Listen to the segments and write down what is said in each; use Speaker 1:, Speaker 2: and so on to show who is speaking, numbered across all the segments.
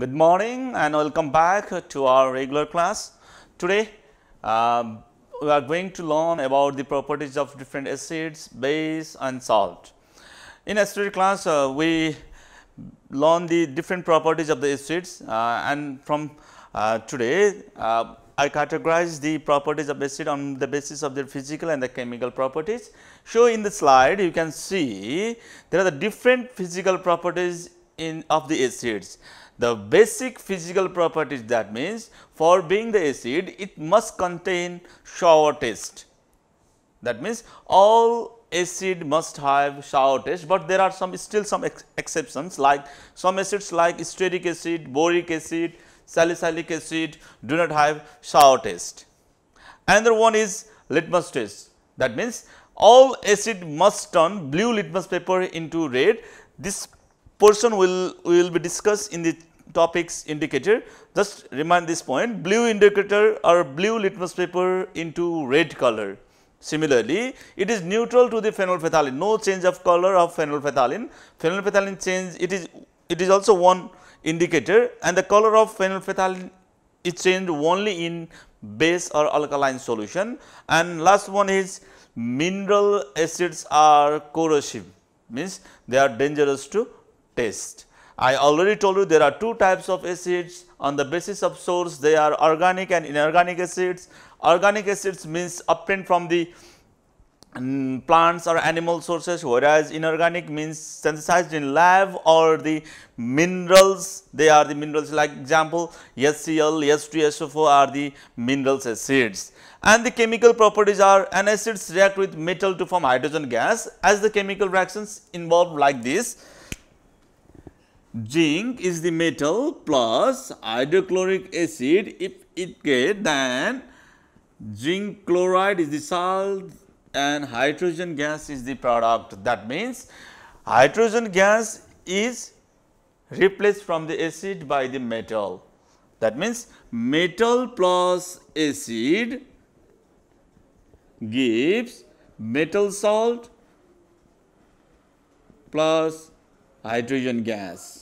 Speaker 1: Good morning and welcome back to our regular class. Today um, we are going to learn about the properties of different acids, base and salt. In yesterday class uh, we learned the different properties of the acids uh, and from uh, today uh, I categorize the properties of acid on the basis of their physical and the chemical properties. So, in the slide you can see there are the different physical properties in of the acids the basic physical properties that means for being the acid it must contain sour taste. That means all acid must have sour taste, but there are some still some ex exceptions like some acids like stearic acid, boric acid, salicylic acid do not have sour taste. Another one is litmus test that means all acid must turn blue litmus paper into red. This portion will, will be discussed in the topics indicator. Just remind this point blue indicator or blue litmus paper into red color. Similarly, it is neutral to the phenolphthalein, no change of color of phenolphthalein. Phenolphthalein change, it is, it is also one indicator and the color of phenolphthalein is changed only in base or alkaline solution. And last one is mineral acids are corrosive, means they are dangerous to taste. I already told you there are two types of acids on the basis of source they are organic and inorganic acids. Organic acids means obtained from the mm, plants or animal sources whereas inorganic means synthesized in lab or the minerals they are the minerals like example HCl, H2SO4 are the minerals acids and the chemical properties are and acids react with metal to form hydrogen gas as the chemical reactions involved like this Zinc is the metal plus hydrochloric acid if it get then zinc chloride is the salt and hydrogen gas is the product. That means hydrogen gas is replaced from the acid by the metal. That means metal plus acid gives metal salt plus hydrogen gas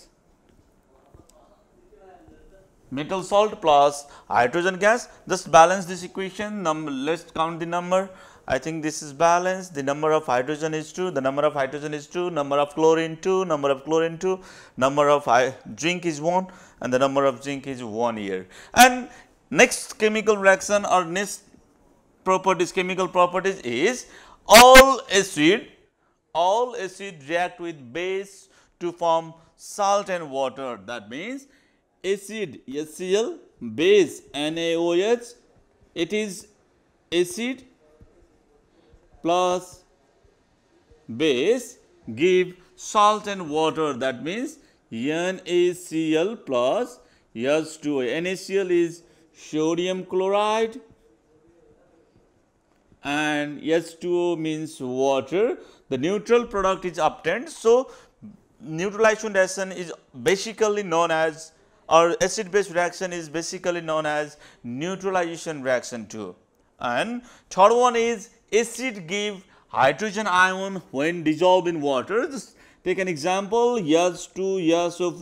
Speaker 1: metal salt plus hydrogen gas just balance this equation number let's count the number I think this is balanced the number of hydrogen is 2 the number of hydrogen is 2 number of chlorine 2 number of chlorine 2 number of zinc is 1 and the number of zinc is 1 here and next chemical reaction or next properties chemical properties is all acid all acid react with base to form salt and water that means acid HCl, base NaOH, it is acid plus base give salt and water that means NaCl plus H2O. NaCl is sodium chloride and H2O means water. The neutral product is obtained. So, neutralization reaction is basically known as or acid base reaction is basically known as neutralization reaction too. And third one is acid give hydrogen ion when dissolved in water. Just take an example yes, 2 yes, 4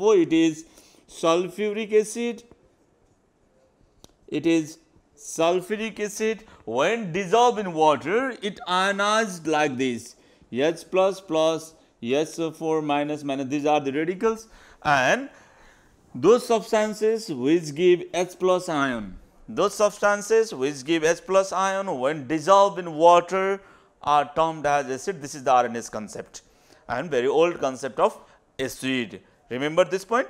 Speaker 1: is sulfuric acid, it is sulfuric acid when dissolved in water it ionized like this H plus plus SO4 minus minus these are the radicals and those substances which give H plus ion, those substances which give H plus ion when dissolved in water are termed as acid. This is the RNS concept and very old concept of acid. Remember this point?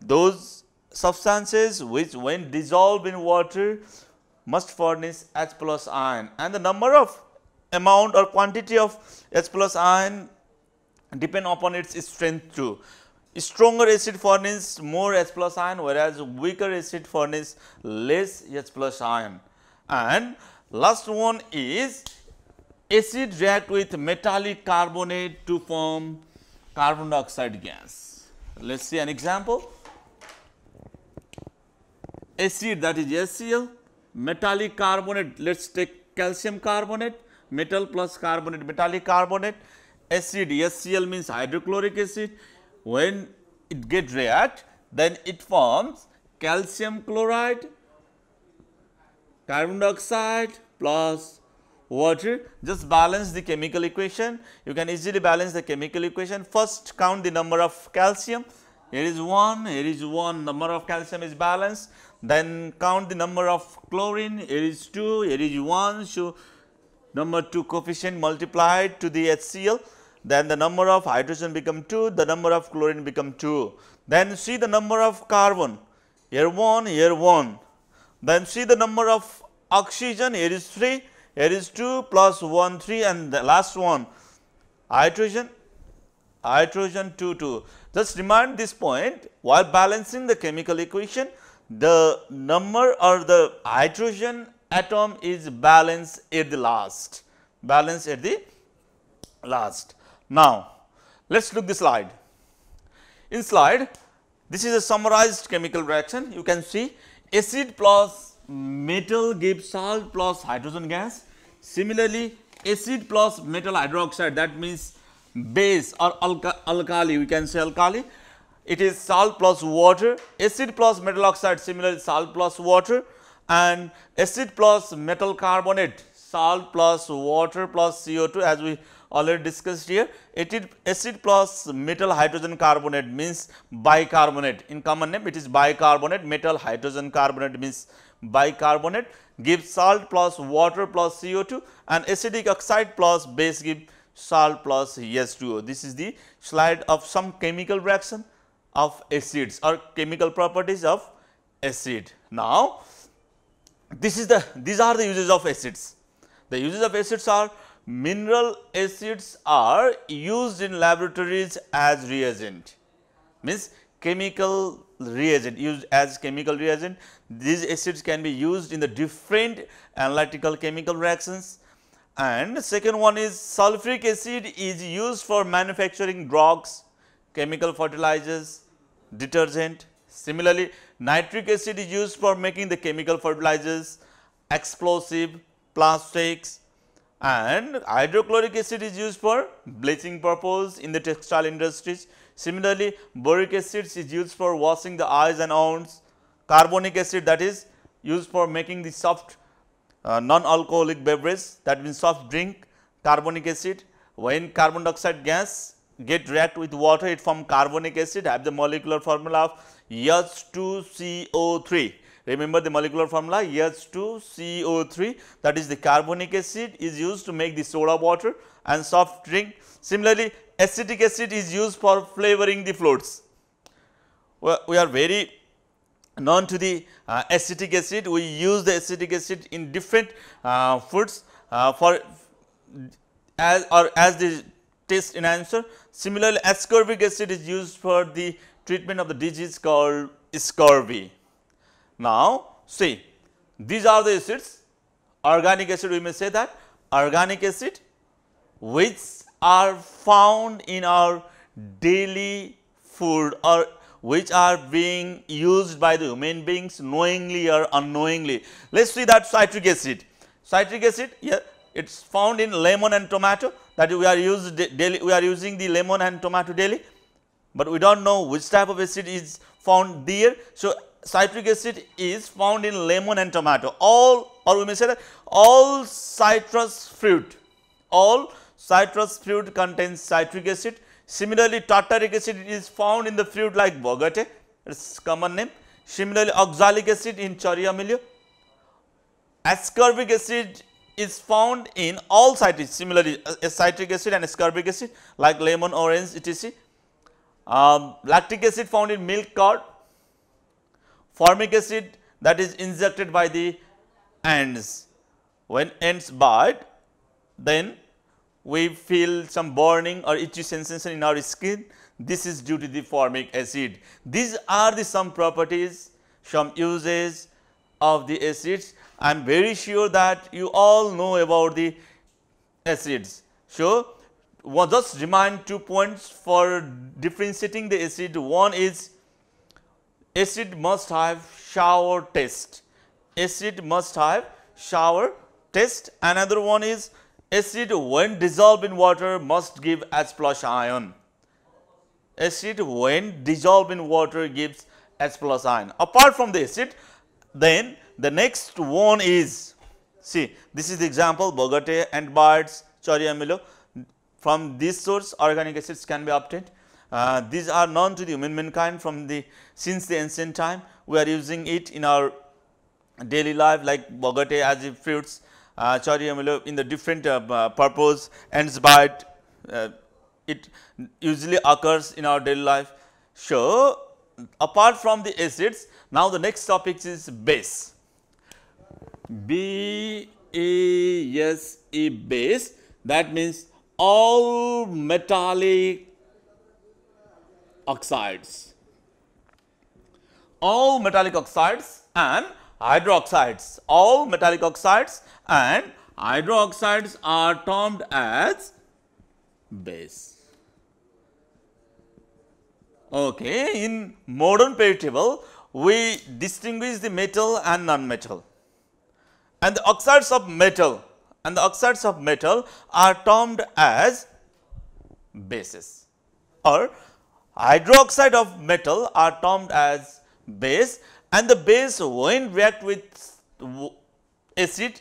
Speaker 1: Those substances which when dissolved in water must furnish H plus ion and the number of amount or quantity of H plus ion depend upon its strength too stronger acid furnace more H plus ion whereas weaker acid furnace less H plus ion. And last one is acid react with metallic carbonate to form carbon dioxide gas. Let us see an example. Acid that is HCl, metallic carbonate let us take calcium carbonate, metal plus carbonate metallic carbonate, acid HCl means hydrochloric acid, when it get react then it forms calcium chloride, carbon dioxide plus water just balance the chemical equation you can easily balance the chemical equation first count the number of calcium here is 1 here is 1 number of calcium is balanced then count the number of chlorine here is 2 here is 1 so number 2 coefficient multiplied to the HCl then the number of hydrogen become 2, the number of chlorine become 2. Then see the number of carbon, here 1, here 1. Then see the number of oxygen, here is 3, here is 2 plus 1, 3 and the last one, hydrogen, hydrogen 2, 2. Just remind this point, while balancing the chemical equation, the number or the hydrogen atom is balanced at the last, balanced at the last. Now, let us look the slide. In slide, this is a summarized chemical reaction. You can see acid plus metal gives salt plus hydrogen gas. Similarly, acid plus metal hydroxide that means base or alka alkali we can say alkali it is salt plus water acid plus metal oxide similarly salt plus water and acid plus metal carbonate salt plus water plus CO2 as we already discussed here. Acid, acid plus metal hydrogen carbonate means bicarbonate. In common name, it is bicarbonate. Metal hydrogen carbonate means bicarbonate. Give salt plus water plus CO2 and acidic oxide plus base give salt plus H2O. This is the slide of some chemical reaction of acids or chemical properties of acid. Now, this is the these are the uses of acids. The uses of acids are mineral acids are used in laboratories as reagent means chemical reagent used as chemical reagent. These acids can be used in the different analytical chemical reactions and second one is sulfuric acid is used for manufacturing drugs, chemical fertilizers, detergent. Similarly, nitric acid is used for making the chemical fertilizers, explosive, plastics, and hydrochloric acid is used for bleaching purpose in the textile industries. Similarly, boric acid is used for washing the eyes and arms, carbonic acid that is used for making the soft uh, non-alcoholic beverage that means soft drink, carbonic acid. When carbon dioxide gas get react with water it form carbonic acid have the molecular formula of H2CO3 Remember the molecular formula H2CO3 that is the carbonic acid is used to make the soda water and soft drink. Similarly, acetic acid is used for flavoring the floats. we are very known to the uh, acetic acid. We use the acetic acid in different uh, foods uh, for as or as the taste enhancer. Similarly, ascorbic acid is used for the treatment of the disease called scurvy. Now see these are the acids organic acid we may say that organic acid which are found in our daily food or which are being used by the human beings knowingly or unknowingly. Let us see that citric acid. Citric acid, yeah, it is found in lemon and tomato that we are used daily, we are using the lemon and tomato daily, but we do not know which type of acid is found there. So, citric acid is found in lemon and tomato all or we may say that all citrus fruit all citrus fruit contains citric acid similarly tartaric acid is found in the fruit like bogote its common name similarly oxalic acid in charia milieu ascorbic acid is found in all citrus similarly uh, uh, citric acid and ascorbic acid like lemon orange etc um, lactic acid found in milk curd formic acid that is injected by the ants. When ants bite, then we feel some burning or itchy sensation in our skin. This is due to the formic acid. These are the some properties, some uses of the acids. I am very sure that you all know about the acids. So, just remind two points for differentiating the acid. One is acid must have shower test. Acid must have shower test. Another one is acid when dissolved in water must give H plus ion. Acid when dissolved in water gives H plus ion. Apart from the acid, then the next one is, see this is the example Bogote and Bart's Choriamilo. From this source organic acids can be obtained uh, these are known to the human mankind from the since the ancient time. We are using it in our daily life like bogate as if fruits, uh, in the different uh, purpose ends by it, uh, it usually occurs in our daily life. So, apart from the acids, now the next topic is base. B A S E base that means all metallic oxides. All metallic oxides and hydroxides, all metallic oxides and hydroxides are termed as base. Okay, in modern periodic table, we distinguish the metal and non-metal. And the oxides of metal and the oxides of metal are termed as bases or Hydroxide of metal are termed as base and the base when react with acid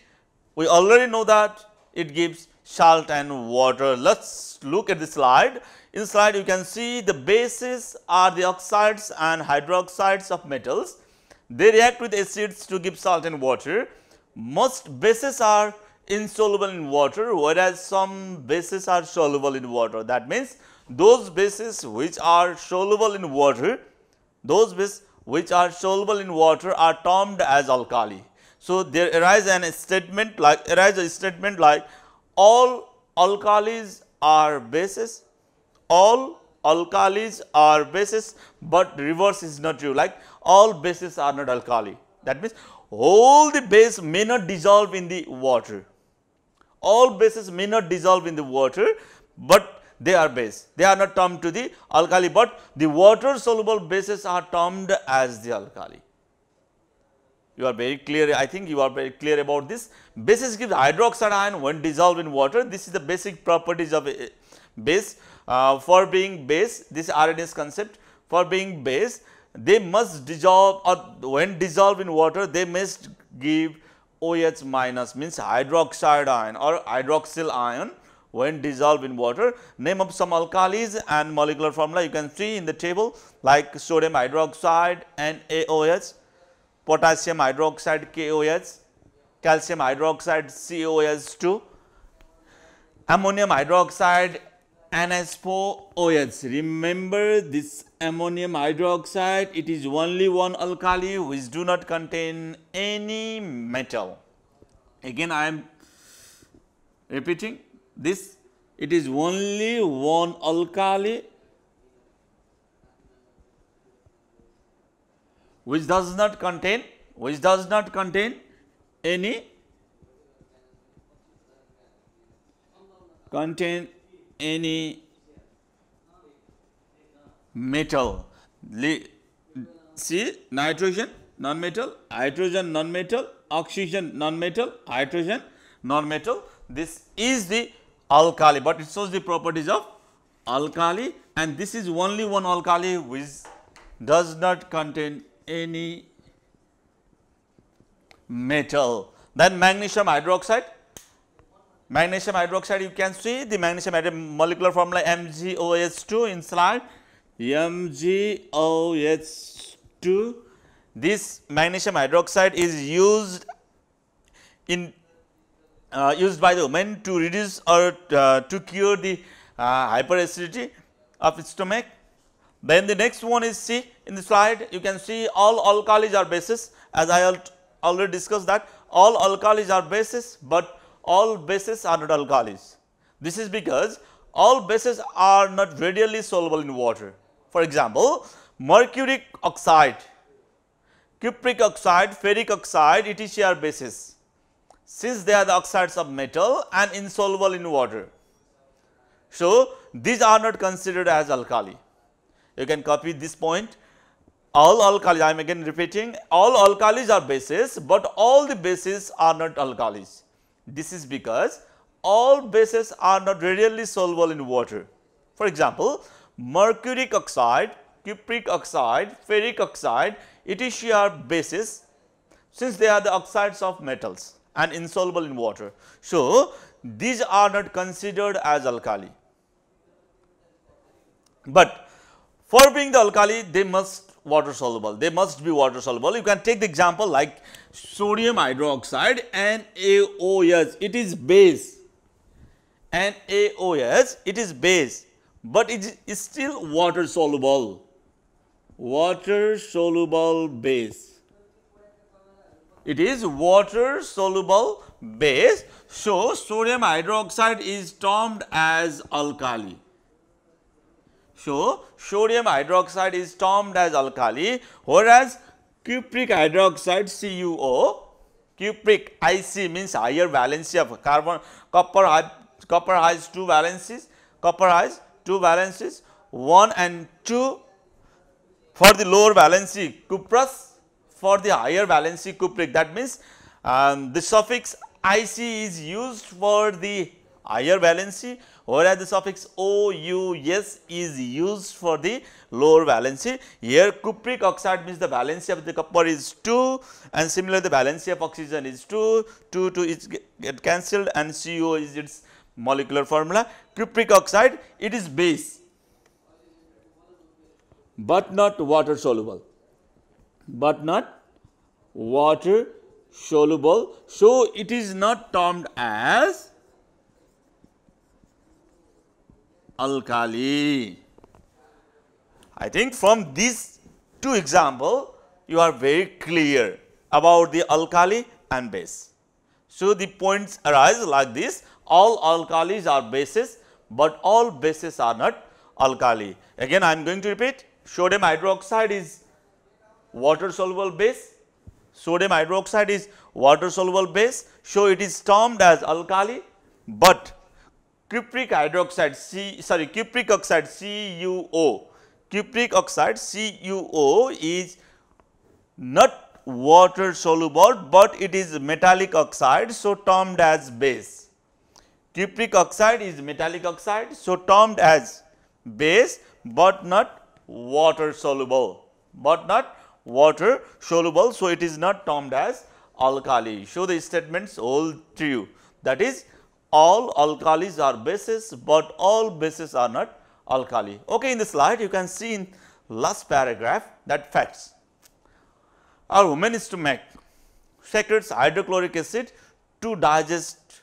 Speaker 1: we already know that it gives salt and water. Let us look at the slide. In slide you can see the bases are the oxides and hydroxides of metals. They react with acids to give salt and water. Most bases are insoluble in water whereas some bases are soluble in water. That means those bases which are soluble in water, those bases which are soluble in water are termed as alkali. So, there arises an statement like arises a statement like all alkalis are bases, all alkalis are bases, but reverse is not true like all bases are not alkali. That means, all the base may not dissolve in the water, all bases may not dissolve in the water, but they are base. They are not termed to the alkali, but the water soluble bases are termed as the alkali. You are very clear, I think you are very clear about this. Bases give hydroxide ion when dissolved in water. This is the basic properties of a base. Uh, for being base, this R N S concept, for being base, they must dissolve or when dissolved in water, they must give OH minus means hydroxide ion or hydroxyl ion when dissolved in water. Name of some alkalis and molecular formula you can see in the table like sodium hydroxide and potassium hydroxide KOH, calcium hydroxide COH2, ammonium hydroxide NS4OH. Remember this ammonium hydroxide, it is only one alkali which do not contain any metal. Again I am repeating this, it is only one alkali which does not contain, which does not contain any contain any metal. See nitrogen non-metal, hydrogen non-metal, oxygen non-metal, hydrogen non-metal. This is the alkali, but it shows the properties of alkali and this is only one alkali which does not contain any metal. Then magnesium hydroxide, magnesium hydroxide you can see the magnesium molecular formula MgOH2 in slide MgOH2. This magnesium hydroxide is used in uh, used by the women to reduce or uh, to cure the uh, hyperacidity of stomach. Then the next one is C in the slide you can see all alkalis are bases as I already discussed that all alkalis are bases, but all bases are not alkalis. This is because all bases are not readily soluble in water. For example, mercuric oxide, cupric oxide, ferric oxide, etc. are bases since they are the oxides of metal and insoluble in water. So, these are not considered as alkali. You can copy this point. All alkalis, I am again repeating, all alkalis are bases, but all the bases are not alkalis. This is because all bases are not readily soluble in water. For example, mercuric oxide, cupric oxide, ferric oxide, It is are bases since they are the oxides of metals and insoluble in water. So, these are not considered as alkali, but for being the alkali they must water soluble, they must be water soluble. You can take the example like sodium hydroxide NaOH, it is base, NaOH, it is base, but it is still water soluble, water soluble base. It is water soluble base. So, sodium hydroxide is termed as alkali. So, sodium hydroxide is termed as alkali whereas cupric hydroxide CuO, cupric IC means higher valency of carbon, copper, copper has two valencies, copper has two valencies 1 and 2 for the lower valency cuprous for the higher valency cupric that means um, the suffix IC is used for the higher valency whereas the suffix OUS is used for the lower valency. Here cupric oxide means the valency of the copper is 2 and similarly the valency of oxygen is 2, 2 2 is get cancelled and CO is its molecular formula. Cupric oxide it is base but not water soluble but not water soluble. So, it is not termed as alkali. I think from these two examples, you are very clear about the alkali and base. So, the points arise like this, all alkalis are bases, but all bases are not alkali. Again, I am going to repeat, sodium hydroxide is water soluble base. Sodium hydroxide is water soluble base, so it is termed as alkali, but cupric hydroxide C sorry cupric oxide CuO, cupric oxide CuO is not water soluble, but it is metallic oxide, so termed as base. Cupric oxide is metallic oxide, so termed as base, but not water soluble, but not water soluble. So, it is not termed as alkali. So, the statements hold true that is all alkalis are bases, but all bases are not alkali. Okay, in the slide you can see in last paragraph that facts Our woman is to make secretes hydrochloric acid to digest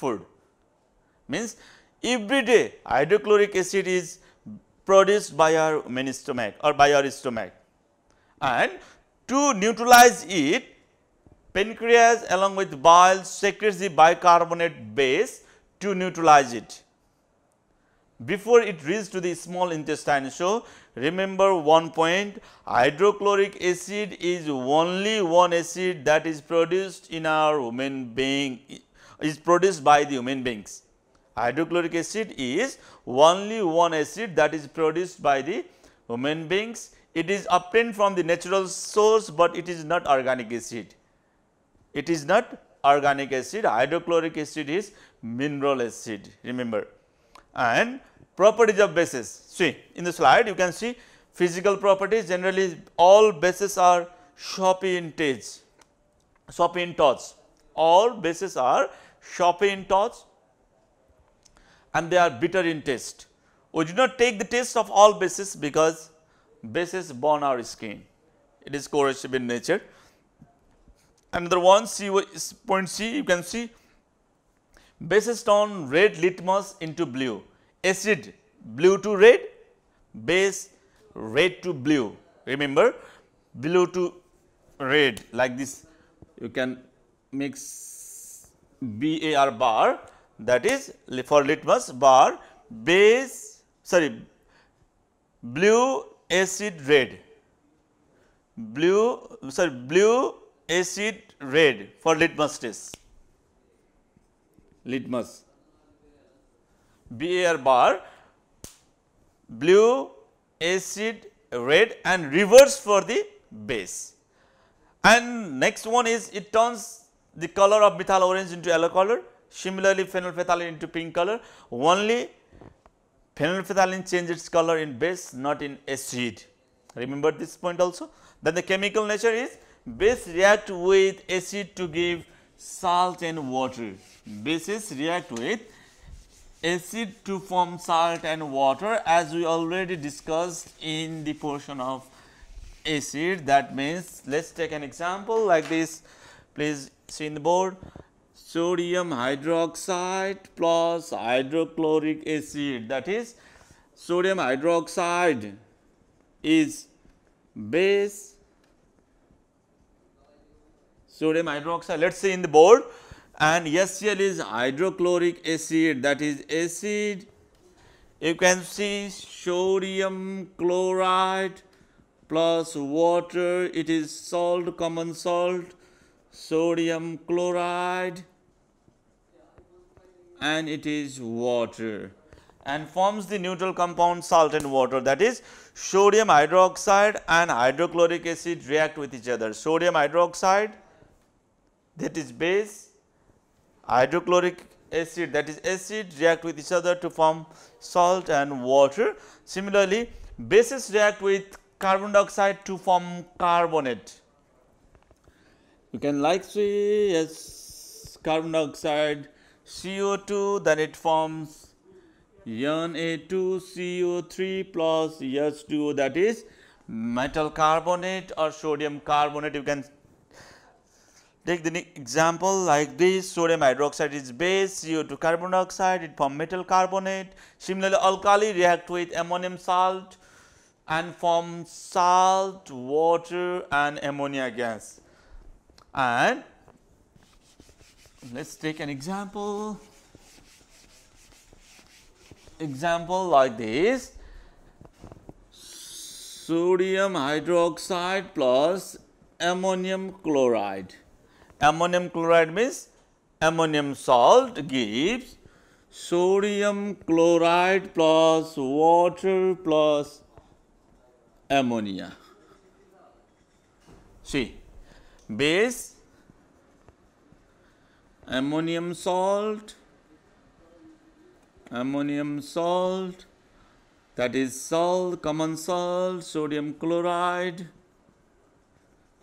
Speaker 1: food means every day hydrochloric acid is produced by our stomach or by our stomach and to neutralize it pancreas along with bile secretes the bicarbonate base to neutralize it before it reaches to the small intestine. So, remember one point hydrochloric acid is only one acid that is produced in our human being is produced by the human beings. Hydrochloric acid is only one acid that is produced by the human beings it is obtained from the natural source, but it is not organic acid. It is not organic acid, hydrochloric acid is mineral acid, remember. And properties of bases, see in the slide you can see physical properties, generally all bases are shoppy in touch, shoppy in touch, all bases are shoppy in touch and they are bitter in taste. We do not take the taste of all bases because bases on our skin; It is corrosive in nature. Another one C point C you can see bases turn red litmus into blue, acid blue to red, base red to blue. Remember blue to red like this you can mix BAR bar that is for litmus bar base sorry blue acid red, blue sorry blue acid red for litmus test. Litmus BAR bar blue acid red and reverse for the base. And next one is it turns the color of methyl orange into yellow color, similarly phenolphthalein into pink color, only Phenolphthalein changes its color in base not in acid. Remember this point also. Then the chemical nature is base react with acid to give salt and water. Bases react with acid to form salt and water as we already discussed in the portion of acid that means let us take an example like this please see in the board sodium hydroxide plus hydrochloric acid that is sodium hydroxide is base sodium hydroxide let us say in the board and HCl is hydrochloric acid that is acid you can see sodium chloride plus water it is salt common salt sodium chloride and it is water and forms the neutral compound salt and water that is sodium hydroxide and hydrochloric acid react with each other. Sodium hydroxide that is base, hydrochloric acid that is acid react with each other to form salt and water. Similarly, bases react with carbon dioxide to form carbonate. You can like see yes, carbon dioxide CO2 then it forms Na2CO3 plus H2O that is metal carbonate or sodium carbonate you can take the example like this sodium hydroxide is base CO2 carbon dioxide it form metal carbonate similarly alkali react with ammonium salt and form salt water and ammonia gas and let us take an example, example like this sodium hydroxide plus ammonium chloride. Ammonium chloride means ammonium salt gives sodium chloride plus water plus ammonia. See, base ammonium salt, ammonium salt, that is salt, common salt, sodium chloride,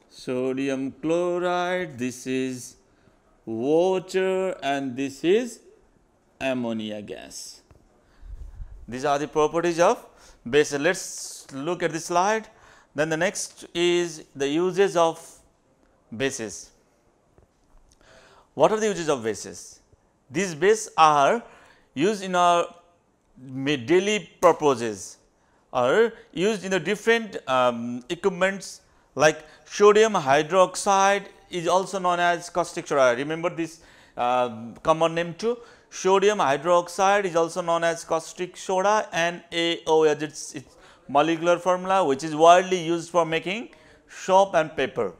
Speaker 1: sodium chloride, this is water and this is ammonia gas. These are the properties of bases. Let us look at the slide. Then the next is the uses of bases. What are the uses of bases? These bases are used in our daily purposes or used in the different um, equipments like sodium hydroxide is also known as caustic soda. Remember this uh, common name too. Sodium hydroxide is also known as caustic soda and AO as its, its molecular formula which is widely used for making soap and paper.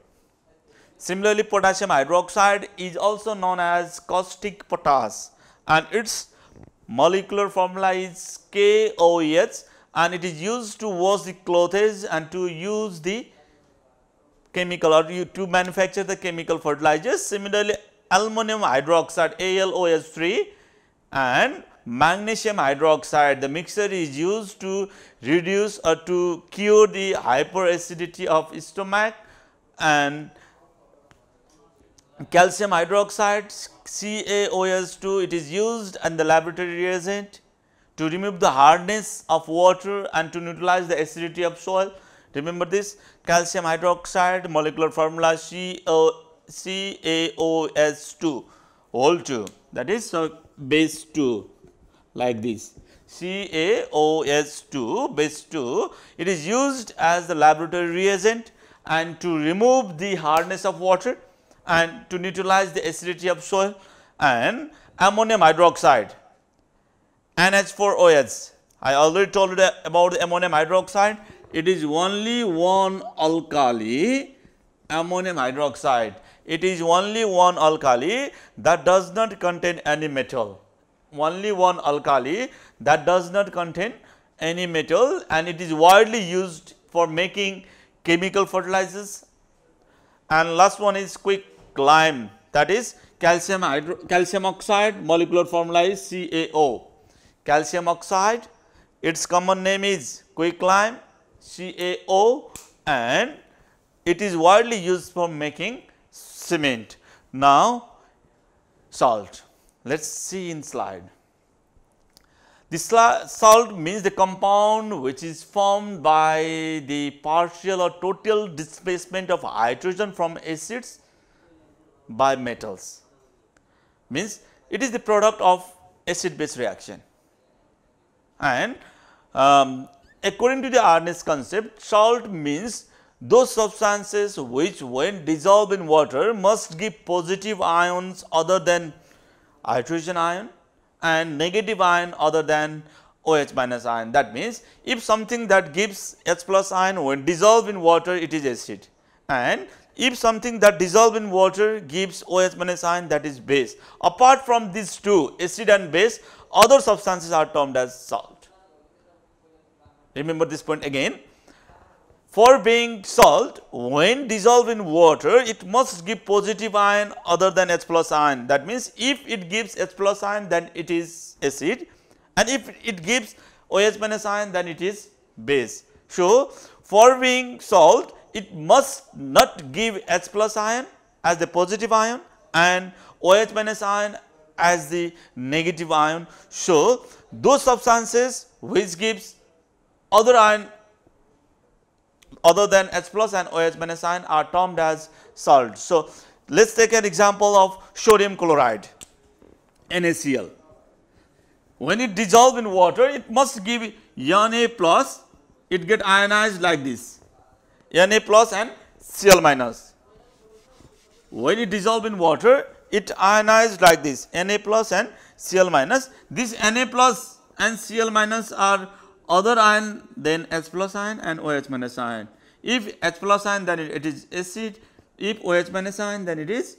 Speaker 1: Similarly, potassium hydroxide is also known as caustic potash and its molecular formula is KOH and it is used to wash the clothes and to use the chemical or to manufacture the chemical fertilizers. Similarly, aluminum hydroxide ALOH3 and magnesium hydroxide the mixture is used to reduce or to cure the hyperacidity of stomach and calcium hydroxide CaOS2 it is used and the laboratory reagent to remove the hardness of water and to neutralize the acidity of soil. Remember this calcium hydroxide molecular formula caos 2 all 2 that is so base 2 like this caos 2 base 2 it is used as the laboratory reagent and to remove the hardness of water and to neutralize the acidity of soil and ammonium hydroxide NH4OH. I already told you about the ammonium hydroxide. It is only one alkali ammonium hydroxide. It is only one alkali that does not contain any metal. Only one alkali that does not contain any metal and it is widely used for making chemical fertilizers. And last one is quick lime that is calcium hydro, calcium oxide molecular formula is CaO. Calcium oxide its common name is quicklime CaO and it is widely used for making cement. Now salt let us see in slide. This salt means the compound which is formed by the partial or total displacement of hydrogen from acids by metals means it is the product of acid base reaction and um, according to the Arnes concept salt means those substances which when dissolved in water must give positive ions other than hydrogen ion and negative ion other than OH minus ion. That means, if something that gives H plus ion when dissolved in water it is acid and if something that dissolves in water gives OH minus ion that is base. Apart from these two acid and base other substances are termed as salt. Remember this point again. For being salt when dissolved in water it must give positive ion other than H plus ion that means if it gives H plus ion then it is acid and if it gives OH minus ion then it is base. So, for being salt it must not give H plus ion as the positive ion and OH minus ion as the negative ion. So, those substances which gives other ion other than H plus and OH minus ion are termed as salts. So, let us take an example of sodium chloride NaCl. When it dissolves in water, it must give Na plus, it get ionized like this. Na plus and Cl minus. When it dissolves in water, it ionized like this Na plus and Cl minus. This Na plus and Cl minus are other ion then H plus ion and OH minus ion. If H plus ion then it is acid, if OH minus ion then it is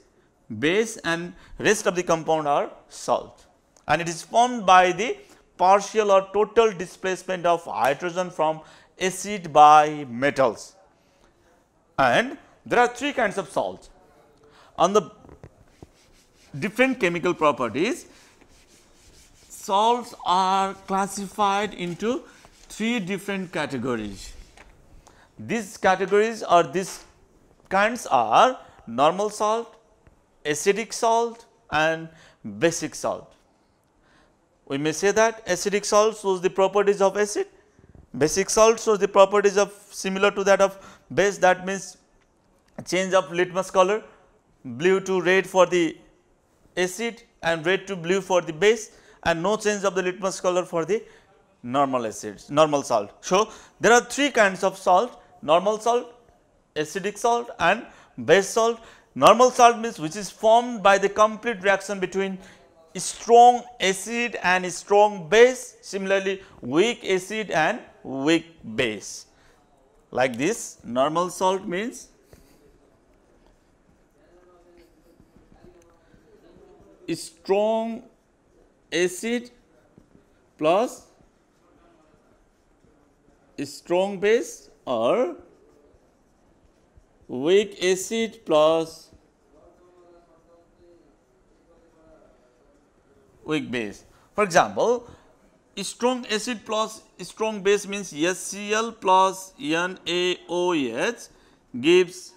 Speaker 1: base and rest of the compound are salt. And it is formed by the partial or total displacement of hydrogen from acid by metals and there are three kinds of salts on the different chemical properties salts are classified into three different categories these categories or these kinds are normal salt acidic salt and basic salt we may say that acidic salt shows the properties of acid basic salt shows the properties of similar to that of base that means change of litmus color blue to red for the acid and red to blue for the base and no change of the litmus color for the normal acids normal salt. So, there are three kinds of salt normal salt, acidic salt and base salt. Normal salt means which is formed by the complete reaction between strong acid and strong base similarly weak acid and weak base like this. Normal salt means strong acid plus strong base or weak acid plus weak base. For example, strong acid plus strong base means HCl plus NaOH gives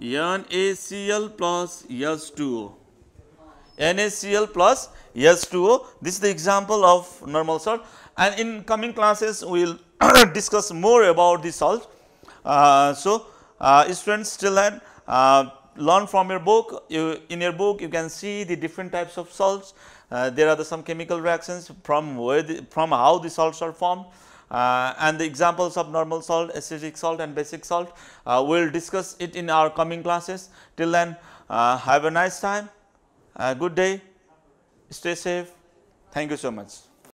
Speaker 1: NaCl plus H2O. NaCl plus H2O. This is the example of normal salt and in coming classes we will discuss more about the salt. Uh, so, uh, students still had uh, learn from your book, you, in your book you can see the different types of salts uh, there are the some chemical reactions from where the, from how the salts are formed uh, and the examples of normal salt, acidic salt and basic salt. Uh, we will discuss it in our coming classes. Till then, uh, have a nice time, uh, good day, stay safe, thank you so much.